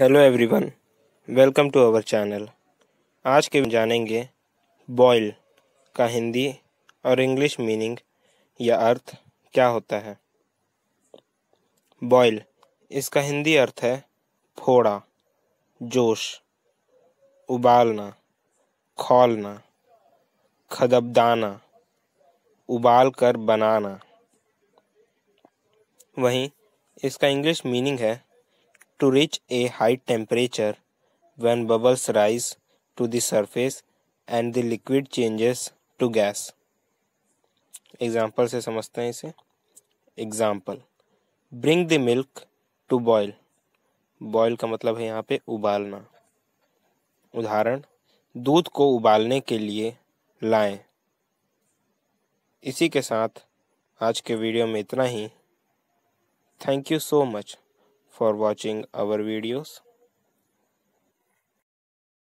Hello everyone welcome to our channel आज के जानेंगे बॉयल का हिंदी और इंग्लिश मीनिंग या अर्थ क्या होता है बॉयल इसका हिंदी अर्थ है फोड़ा जोश उबालना खोलना खदबदाना उबाल कर बनाना वहीं इसका इंग्लिश मीनिंग है To reach a high temperature, when bubbles rise to the surface and the liquid changes to gas. Example से समझते हैं इसे example bring the milk to boil boil का मतलब है यहाँ पे उबालना उदाहरण दूध को उबालने के लिए लाएं इसी के साथ आज के वीडियो में इतना ही thank you so much for watching our videos.